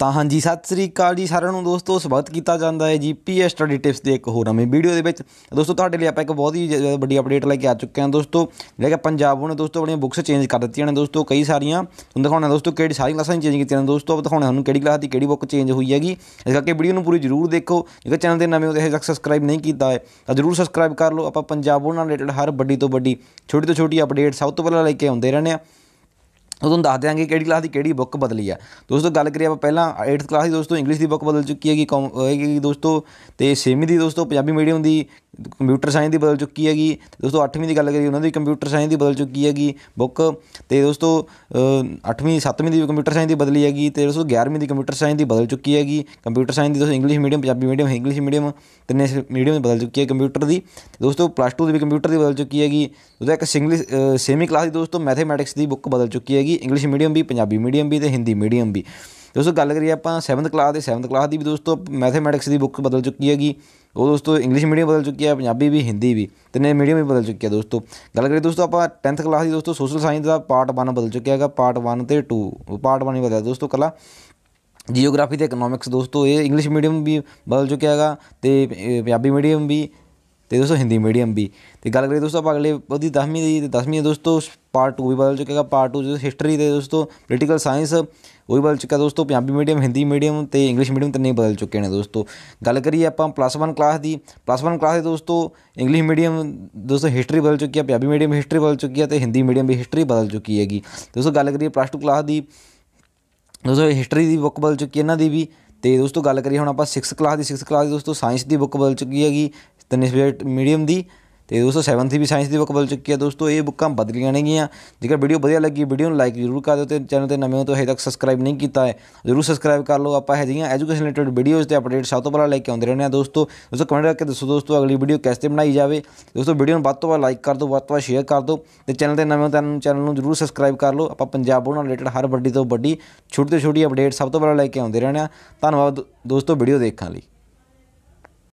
ਤਾਂ ਹਾਂਜੀ ਸਤਿ ਸ੍ਰੀ ਅਕਾਲ ਜੀ ਸਾਰਿਆਂ ਨੂੰ ਦੋਸਤੋ ਸਵਾਗਤ ਕੀਤਾ ਜਾਂਦਾ ਹੈ ਜੀ ਪੀਐਸ ਸਟੱਡੀ ਟਿਪਸ ਦੇ ਇੱਕ ਹੋਰ ਨਵੇਂ ਵੀਡੀਓ ਦੇ ਵਿੱਚ ਦੋਸਤੋ ਤੁਹਾਡੇ ਲਈ ਆਪਾਂ ਇੱਕ ਬਹੁਤ ਹੀ ਵੱਡੀ ਅਪਡੇਟ ਲੈ ਕੇ ਆ ਚੁੱਕੇ ਹਾਂ ਦੋਸਤੋ ਜਿਹੜਾ ਕਿ ਪੰਜਾਬ ਨੇ ਦੋਸਤੋ ਆਪਣੀਆਂ ਬੁੱਕਸ ਚੇਂਜ ਕਰ ਦਿੱਤੀਆਂ ਨੇ ਦੋਸਤੋ ਕਈ ਸਾਰੀਆਂ ਤੁਹਾਨੂੰ ਦਿਖਾਉਣਾ ਦੋਸਤੋ ਕਿਹੜੀ ਸਾਰੀ ਕਲਾਸਾਂ ਚੇਂਜ ਕੀਤੀਆਂ ਨੇ ਦੋਸਤੋ ਆਪ ਦਿਖਾਉਣਾ ਤੁਹਾਨੂੰ ਕਿਹੜੀ ਕਲਾਸ ਦੀ ਕਿਹੜੀ ਬੁੱਕ ਚੇਂਜ ਹੋਈ ਹੈਗੀ ਇਸ ਕਰਕੇ ਵੀਡੀਓ ਨੂੰ ਪੂਰੀ ਜ਼ਰੂਰ ਦੇਖੋ ਜੇਕਰ ਚੈਨਲ ਦੇ ਨਵੇਂ ਹੋ ਤੇ ਹਜੇ ਤੱਕ ਸਬਸਕ੍ਰਾਈਬ ਨਹੀਂ ਕੀਤਾ ਹੈ ਤਾਂ ਜ਼ਰੂਰ ਸਬਸਕ੍ਰਾਈਬ ਕਰ ਲਓ ਆਪਾਂ ਪੰਜਾਬ ਨਾਲ ਰਿਲੇਟਡ ਹਰ ਵੱਡੀ ਤੋਂ ਵੱਡੀ ਛੋਟੀ ਤੋਂ ਛੋਟੀ ਅਪਡੇਟ ਸਭ ਤੋਂ ਪਹਿਲਾਂ ਲੈ ਕੇ ਆਉਂਦੇ ਰਹਿੰਦੇ ਆ ਉਹ ਤੁਹਾਨੂੰ ਦੱਸ ਦਿਆਂਗੇ ਕਿਹੜੀ ਕਲਾਸ ਦੀ ਕਿਹੜੀ ਬੁੱਕ ਬਦਲੀ ਆ ਦੋਸਤੋ ਗੱਲ ਕਰੀਏ ਆਪਾਂ ਪਹਿਲਾਂ 8th ਕਲਾਸ ਦੀ ਦੋਸਤੋ ਇੰਗਲਿਸ਼ ਦੀ ਬੁੱਕ ਬਦਲ ਚੁੱਕੀ ਹੈਗੀ ਹੈਗੀ ਦੋਸਤੋ ਤੇ 6ਵੀਂ ਦੀ ਦੋਸਤੋ ਪੰਜਾਬੀ ਮੀਡੀਅਮ ਦੀ ਕੰਪਿਊਟਰ ਸਾਇੰਸ ਦੀ ਬਦਲ ਚੁੱਕੀ ਹੈਗੀ ਦੋਸਤੋ 8ਵੀਂ ਦੀ ਗੱਲ ਕਰੀ ਉਹਨਾਂ ਦੀ ਕੰਪਿਊਟਰ ਸਾਇੰਸ ਦੀ ਬਦਲ ਚੁੱਕੀ ਹੈਗੀ ਬੁੱਕ ਤੇ ਦੋਸਤੋ 8ਵੀਂ 7ਵੀਂ ਦੀ ਕੰਪਿਊਟਰ ਸਾਇੰਸ ਦੀ ਬਦਲੀ ਹੈਗੀ ਤੇ ਦੋਸਤੋ 11ਵੀਂ ਦੀ ਕੰਪਿਊਟਰ ਸਾਇੰਸ ਦੀ ਬਦਲ ਚੁੱਕੀ ਹੈਗੀ ਕੰਪਿਊਟਰ ਸਾਇੰਸ ਦੀ ਦੋਸਤੋ English medium Punjabi medium English medium ਤਿੰਨੇ ਮੀਡੀਅਮ ਦੀ ਬਦਲ ਚੁੱਕੀ ਹੈ ਕੰਪਿਊਟਰ ਦੀ ਦੋਸਤੋ ਪਲੱਸ 2 ਦੀ ਵੀ ਕੰਪਿਊਟਰ ਦੀ ਬਦਲ ਚੁੱਕੀ ਹੈਗੀ ਉਹਦਾ ਇੱਕ ਸਿੰਗਲਿਸ਼ ਸੇਮੀ ਕਲਾਸ ਦੀ ਦੋਸਤੋ ਮੈਥਮੈਟਿਕਸ ਦੀ ਬੁੱਕ ਬਦਲ ਚੁੱਕੀ ਹੈਗੀ ਇੰਗਲਿਸ਼ ਮੀਡੀਅਮ ਵੀ ਪੰਜਾਬੀ ਮੀਡੀਅਮ ਵੀ ਤੇ ਹਿੰਦੀ ਮੀਡੀਅਮ ਵੀ ਦੋਸਤੋ ਗੱਲ ਕਰੀਏ ਆਪਾਂ 7th ਕਲਾਸ ਦੇ 7th ਕਲਾਸ ਦੀ ਵੀ ਦੋਸਤੋ ਮੈਥਮੈਟਿਕਸ ਦੀ ਬੁੱਕ ਬਦਲ ਚੁੱਕੀ ਹੈਗੀ ਉਹ ਦੋਸਤੋ ਇੰਗਲਿਸ਼ ਮੀਡੀਅਮ ਬਦਲ ਚੁੱਕੀ ਹੈ ਪੰਜਾਬੀ ਵੀ ਹਿੰਦੀ ਵੀ ਤਿੰਨੇ ਮੀਡੀਅਮ ਵੀ ਬਦਲ ਚੁੱਕੀ ਹੈ ਦੋਸਤੋ ਗੱਲ ਕਰੀਏ ਦੋਸਤੋ ਆਪਾਂ 10th ਕਲਾਸ ਦੀ ਦੋਸਤੋ ਸੋਸ਼ਲ ਸਾਇੰਸ ਦਾ ਪਾਰਟ 1 ਬਦਲ ਚੁੱਕਿਆ ਹੈਗਾ ਪਾਰਟ 1 ਤੇ 2 ਪਾਰਟ 1 ਹੀ ਬਦਲਿਆ ਦੋਸਤੋ ਕਲਾ ਜੀਓਗ੍ਰਾਫੀ ਤੇ ਇਕਨੋਮਿਕਸ ਦੋਸਤੋ ਇਹ ਇੰਗਲਿਸ਼ ਮੀਡੀਅਮ ਵੀ ਬਦਲ ਚੁੱਕਿਆ ਹੈਗਾ ਤੇ ਪੰਜਾਬੀ ਮੀਡੀਅਮ ਵੀ ਤੇ ਦੋਸਤੋ ਹਿੰਦੀ ਮੀਡੀਅਮ ਵੀ ਤੇ ਗੱਲ ਕਰੀਏ ਦੋਸਤੋ ਆਪਾਂ ਅਗਲੇ ਉਹਦੀ 10ਵੀਂ ਦੀ ਤੇ 10ਵੀਂ ਦੋਸਤੋ ਪਾਰਟ 2 ਵੀ ਬਦਲ ਚੁੱਕੇਗਾ ਪਾਰਟ 2 ਜਿਹੜੇ ਹਿਸਟਰੀ ਦੇ ਦੋਸਤੋ ਪੋਲੀਟੀਕਲ ਸਾਇੰਸ ਉਹ ਵੀ ਬਦਲ ਚੁੱਕਾ ਦੋਸਤੋ ਪੰਜਾਬੀ ਮੀਡੀਅਮ ਹਿੰਦੀ ਮੀਡੀਅਮ ਤੇ ਇੰਗਲਿਸ਼ ਮੀਡੀਅਮ ਨਹੀਂ ਬਦਲ ਚੁੱਕੇ ਨੇ ਦੋਸਤੋ ਗੱਲ ਕਰੀਏ ਆਪਾਂ ਪਲੱਸ 1 ਕਲਾਸ ਦੀ ਪਲੱਸ 1 ਕਲਾਸ ਦੇ ਦੋਸਤੋ ਇੰਗਲਿਸ਼ ਮੀਡੀਅਮ ਦੋਸਤੋ ਹਿਸਟਰੀ ਬਦਲ ਚੁੱਕੀ ਹੈ ਪੰਜਾਬੀ ਮੀਡੀਅਮ ਹਿਸਟਰੀ ਬਦਲ ਚੁੱਕੀ ਹੈ ਤੇ ਹਿੰਦੀ ਮੀਡੀਅਮ ਵੀ ਹਿਸਟਰੀ ਬਦਲ ਚੁੱਕੀ ਹੈਗੀ ਦੋਸਤੋ ਗੱਲ ਕਰੀਏ ਪਲੱਸ 2 ਕਲਾਸ ਦੀ ਦੋਸਤੋ ਹਿਸਟਰੀ ਦੀ ਬੁੱਕ ਬਦਲ ਚੁੱਕੀ ਇਹਨਾਂ ਦੀ ਵੀ ਤੇ ਦੋਸਤੋ ਗੱਲ ਕਰੀਏ ਹੁਣ ਆਪਾਂ 6th ਕਲਾਸ ਦੀ 6th ਕਲਾਸ ਦੀ ਦੋਸਤੋ ਸਾਇੰਸ ਦੀ ਬੁੱਕ ਬਦਲ ਚੁੱਕੀ ਹੈਗੀ ਤਿੰਨ ਸਬਜੈਕਟ ਮੀਡੀਅਮ ਦੀ ਤੇ ਦੋਸਤੋ 7th ਵੀ ਸਾਇੰਸ ਦੀ ਬੁੱਕ ਬਦਲ ਚੁੱਕੀ ਹੈ ਦੋਸਤੋ ਇਹ ਬੁੱਕਾਂ ਬਦਲੀਆਂ ਨੇਗੀਆਂ ਜੇਕਰ ਵੀਡੀਓ ਵਧੀਆ ਲੱਗੀ ਵੀਡੀਓ ਨੂੰ ਲਾਈਕ ਜ਼ਰੂਰ ਕਰ ਦਿਓ ਤੇ ਚੈਨਲ ਤੇ ਨਵੇਂ ਹੋ ਤਾਂ ਹਜੇ ਤੱਕ ਸਬਸਕ੍ਰਾਈਬ ਨਹੀਂ ਕੀਤਾ ਹੈ ਜ਼ਰੂਰ ਸਬਸਕ੍ਰਾਈਬ ਕਰ ਲਓ ਆਪਾਂ ਜੀਆਂ ਐਜੂਕੇਸ਼ਨ ਰਿਲੇਟਡ ਵੀਡੀਓਜ਼ ਤੇ ਅਪਡੇਟ ਸਭ ਤੋਂ ਪਹਿਲਾਂ ਲੈ ਕੇ ਆਉਂਦੇ ਰਹਿੰਦੇ ਆ ਦੋਸਤੋ ਦੋਸਤੋ ਕਮੈਂਟ ਕਰਕੇ ਦੱਸੋ ਦੋਸਤੋ ਅਗਲੀ ਵੀਡੀਓ ਕਿਸ ਤੇ ਬਣਾਈ ਜਾਵੇ ਦੋਸਤੋ ਵੀਡੀਓ ਨੂੰ ਵੱਧ ਤੋਂ ਵੱਧ ਲਾਈਕ ਕਰ ਦਿਓ ਵੱਧ ਤੋਂ ਵੱਧ ਸ਼ੇਅਰ ਕਰ ਦਿਓ ਤੇ ਚੈਨਲ ਤੇ ਨਵੇਂ ਹੋ ਤਾਂ ਚੈਨਲ ਨੂੰ ਜ਼ਰੂਰ ਸਬਸਕ੍ਰਾਈਬ ਕਰ ਲਓ ਆਪਾਂ ਪੰਜਾਬ ਨਾਲ ਰਿਲੇਟਡ ਹਰ ਵੱਡੀ ਤੋਂ ਵੱਡੀ ਛੋਟੀ ਤੋਂ ਛੋਟੀ ਅਪਡੇਟ ਸਭ ਤੋਂ ਪਹਿਲਾਂ ਲੈ ਕੇ ਆਉਂਦੇ ਰਹਿੰਦੇ ਆ ਧੰਨਵਾਦ ਦੋਸਤੋ ਵੀਡੀਓ ਦੇਖਣ ਲਈ